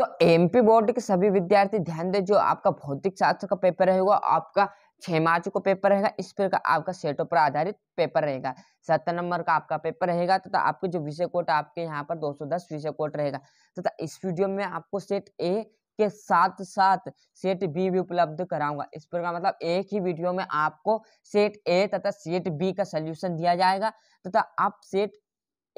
तो MP board के सभी विद्यार्थी ध्यान दें जो आपका भौतिक शास्त्र का पेपर रहेगा आपका छह मार्च को पेपर रहेगा इस पर का आपका सेटों पर आधारित पेपर रहेगा सत्तर नंबर का आपका पेपर रहेगा तथा तो आपके जो विषय कोट आपके यहाँ पर 210 विषय कोट रहेगा तथा तो इस वीडियो में आपको सेट ए के साथ साथ सेट बी भी उपलब्ध कराऊंगा इस पर का मतलब एक ही वीडियो में आपको सेट ए तथा सेट बी का सोल्यूशन दिया जाएगा तथा तो आप सेट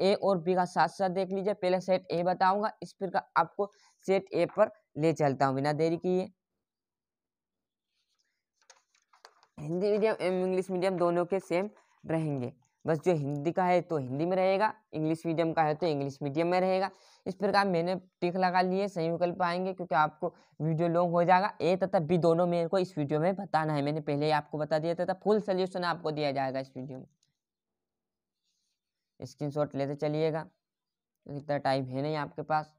ए और बी का साथ साथ देख लीजिए पहले सेट ए बताऊंगा इस फिर का आपको सेट ए पर ले चलता हूँ बिना देरी किए हिंदी मीडियम एवं इंग्लिश मीडियम दोनों के सेम रहेंगे बस जो हिंदी का है तो हिंदी में रहेगा इंग्लिश मीडियम का है तो इंग्लिश मीडियम में रहेगा इस प्रकार मैंने टिक लगा लिए सही विकल्प आएंगे क्योंकि आपको वीडियो लॉन्ग हो जाएगा ए तथा बी दोनों मेरे को इस वीडियो में बताना है मैंने पहले ही आपको बता दिया था फुल सोल्यूशन आपको दिया जाएगा इस वीडियो में स्क्रीनशॉट लेते चलिएगा इतना टाइम है नहीं आपके पास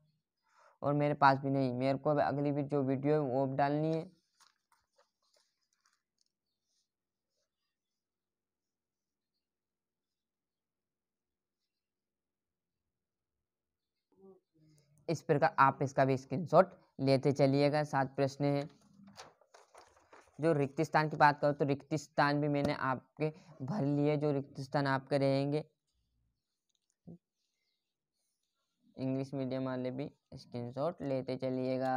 और मेरे पास भी नहीं मेरे को अगली भी जो वीडियो है वो डालनी है इस प्रकार आप इसका भी स्क्रीनशॉट लेते चलिएगा सात प्रश्न है जो रिक्तिस्तान की बात करो तो रिक्तिस्तान भी मैंने आपके भर लिए जो रिक्तिस्तान आपके रहेंगे इंग्लिश मीडियम वाले भी स्क्रीनशॉट लेते चलिएगा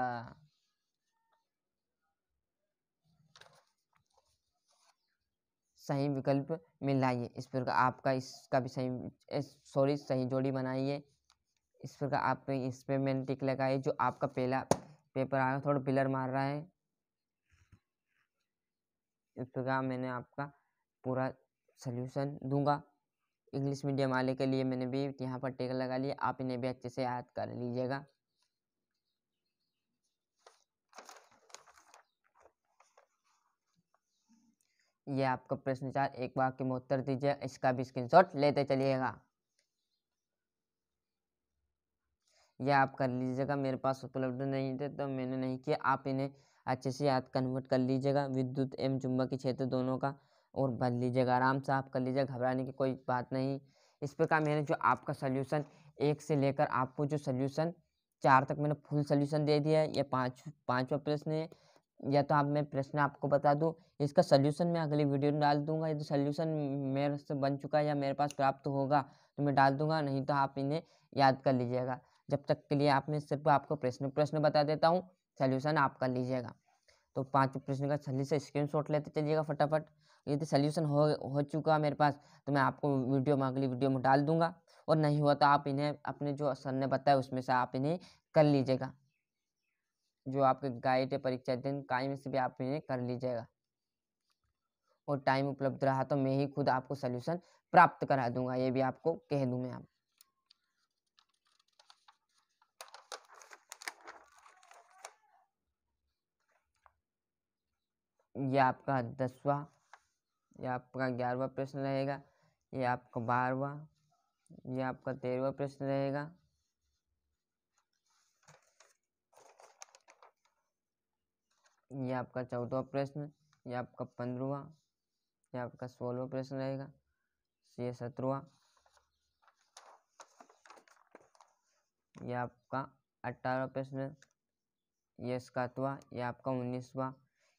सही विकल्प मिलाइए इस प्रकार आपका इसका भी सही सॉरी सही जोड़ी बनाइए इस प्रकार आप इस पर मैंने टिक लगाइए जो आपका पहला पेपर आ रहा है थोड़ा पिलर मार रहा है इस प्रकार मैंने आपका पूरा सल्यूशन दूंगा इंग्लिश मीडियम वाले के लिए मैंने भी यहाँ पर टेक लगा लिया आप इन्हें भी अच्छे से याद कर लीजिएगा ये आपका प्रश्न चार एक वाक्य में उत्तर दीजिए इसका भी स्क्रीनशॉट लेते चलिएगा यह आप कर लीजिएगा मेरे पास उपलब्ध नहीं थे तो मैंने नहीं किया आप इन्हें अच्छे से याद कन्वर्ट कर लीजिएगा विद्युत एवं चुंबकीय क्षेत्र दोनों का और भर लीजिएगा आराम से आप कर लीजिएगा घबराने की कोई बात नहीं इस प्रकार मैंने जो आपका सोल्यूशन एक से लेकर आपको जो सोल्यूशन चार तक मैंने फुल सोल्यूशन दे दिया है या पाँच पाँचवा प्रश्न है या तो आप मैं प्रश्न आपको बता दूँ इसका सोल्यूशन मैं अगली वीडियो में डाल दूंगा यदि सोल्यूशन मेरे से बन चुका है या मेरे पास प्राप्त होगा तो मैं डाल दूंगा नहीं तो आप इन्हें याद कर लीजिएगा जब तक के लिए आप मैं सिर्फ आपको प्रश्न प्रश्न बता देता हूँ सोल्यूशन आप कर लीजिएगा तो पाँच प्रश्न का सल्यूशन स्क्रीन लेते चलिएगा फटाफट यदि सल्यूशन तो हो हो चुका मेरे पास तो मैं आपको वीडियो में अगली वीडियो में डाल दूंगा और नहीं हुआ तो आप इन्हें अपने जो सर ने बताया उसमें से आप इन्हें कर लीजिएगा जो आपके गाइड है परीक्षा दिन कायम से भी आप इन्हें कर लीजिएगा और टाइम उपलब्ध रहा तो मैं ही खुद आपको सल्यूशन प्राप्त करा दूंगा ये भी आपको कह दूँ मैं आप ये आपका दसवा यह आपका ग्यारहवा प्रश्न रहेगा ये आपका बारहवा ये आपका तेरहवा प्रश्न रहेगा ये आपका चौदहवा प्रश्न ये आपका पंद्रवा ये आपका सोलहवा प्रश्न रहेगा ये सत्रहवा ये आपका अट्ठारहवा प्रश्न ये सातवा ये आपका उन्नीसवा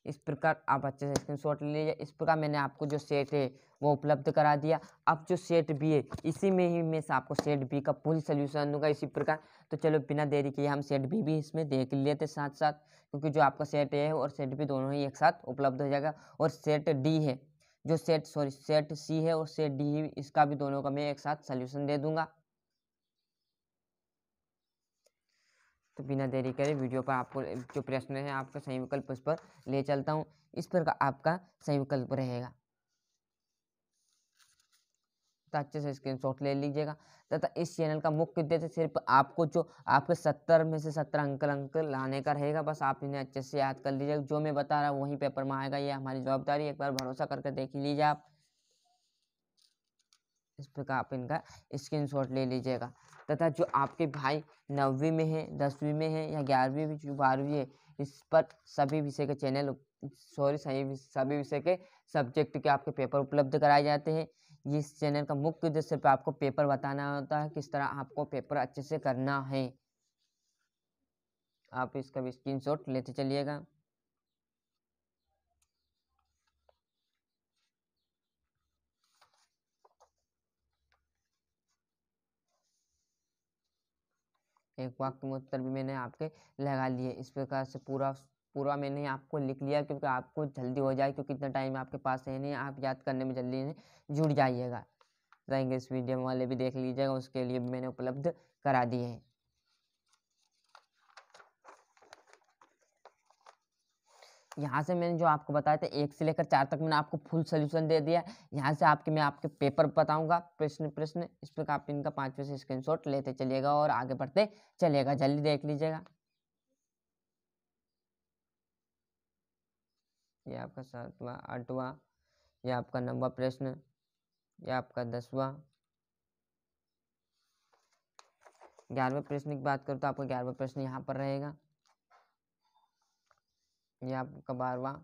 इस प्रकार आप अच्छे से स्क्रीनशॉट ले लीजिए इस प्रकार मैंने आपको जो सेट है वो उपलब्ध करा दिया अब जो सेट बी है इसी में ही मैं आपको सेट बी का फुल सोल्यूशन दूंगा इसी प्रकार तो चलो बिना देरी किए हम सेट बी भी इसमें देख लेते साथ साथ क्योंकि जो आपका सेट ए है और सेट बी दोनों ही एक साथ उपलब्ध हो जाएगा और सेट डी है जो सेट सॉरी सेट सी है और सेट डी इसका भी दोनों का मैं एक साथ सोल्यूशन दे दूंगा तो बिना देरी करे वीडियो पर आपको जो प्रश्न है आपका सही विकल्प उस पर ले चलता हूँ इस पर का आपका सही विकल्प रहेगा तो अच्छे से स्क्रीन शॉट ले लीजिएगा तथा इस चैनल का मुख्य उद्देश्य सिर्फ आपको जो आपके सत्तर में से सत्तर अंकल अंकल लाने का रहेगा बस आप इन्हें अच्छे से याद कर लीजिएगा जो मैं बता रहा हूँ वहीं पेपर में आएगा ये हमारी जवाबदारी एक बार भरोसा करके देख लीजिए आप इस प्रकार आप इनका स्क्रीन शॉट ले लीजिएगा तथा जो आपके भाई नौवीं में है दसवीं में है या ग्यारहवीं में जो बारहवीं है इस पर सभी विषय के चैनल सॉरी सही सभी विषय के सब्जेक्ट के आपके पेपर उपलब्ध कराए जाते हैं इस चैनल का मुख्य उद्देश्य पर आपको पेपर बताना होता है किस तरह आपको पेपर अच्छे से करना है आप इसका भी स्क्रीन लेते चलिएगा एक वाक्य में उत्तर भी मैंने आपके लगा लिए इस प्रकार से पूरा पूरा मैंने आपको लिख लिया क्योंकि आपको जल्दी हो जाए क्योंकि इतना टाइम आपके पास है नहीं आप याद करने में जल्दी जुड़ जाइएगा रहेंगे इस वीडियो वाले भी देख लीजिएगा उसके लिए मैंने उपलब्ध करा दिए हैं यहाँ से मैंने जो आपको बताया था एक से लेकर चार तक मैंने आपको फुल सोल्यूशन दे दिया यहाँ से आपके मैं आपके पेपर बताऊंगा प्रश्न प्रश्न इस पर आप इनका पाँचवें से स्क्रीन लेते चलिएगा और आगे बढ़ते चलिएगा जल्दी देख लीजिएगा ये आपका सातवां आठवां यह आपका नवा प्रश्न यह आपका दसवां ग्यारहवें प्रश्न की बात करूँ तो आपका ग्यारहवा प्रश्न यहाँ पर रहेगा ये आपका बारवा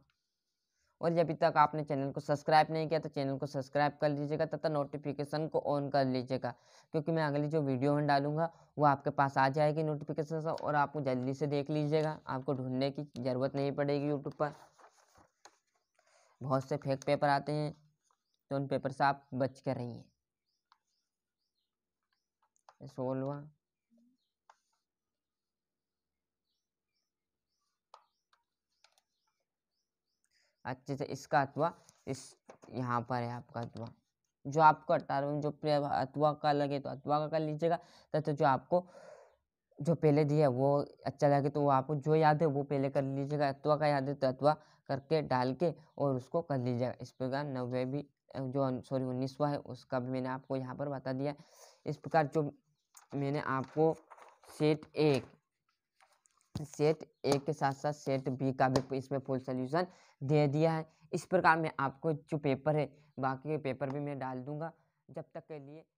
और जब तक आपने चैनल को सब्सक्राइब नहीं किया तो चैनल को सब्सक्राइब कर लीजिएगा तथा नोटिफिकेशन को ऑन कर लीजिएगा क्योंकि मैं अगली जो वीडियो में डालूंगा वो आपके पास आ जाएगी नोटिफिकेशन से और आपको जल्दी से देख लीजिएगा आपको ढूंढने की ज़रूरत नहीं पड़ेगी यूट्यूब पर बहुत से फेक पेपर आते हैं तो उन पेपर से आप बच कर रहिए सोलवा अच्छे से इसका अथवा इस यहाँ पर है आपका अथवा जो आपको अठारह जो अथवा का लगे तो अथवा का कर लीजिएगा तथा जो आपको जो पहले दिया वो अच्छा लगे तो वो आपको जो याद है वो पहले कर लीजिएगा अथवा का याद है तो अथवा करके डाल के और उसको कर लीजिएगा इस प्रकार नब्बे भी जो सॉरी उन्नीसवा है उसका भी मैंने आपको यहाँ पर बता दिया इस प्रकार जो मैंने आपको सेट एक सेट ए के साथ साथ सेट बी का भी इसमें फुल सोल्यूशन दे दिया है इस प्रकार मैं आपको जो पेपर है बाकी के पेपर भी मैं डाल दूंगा जब तक के लिए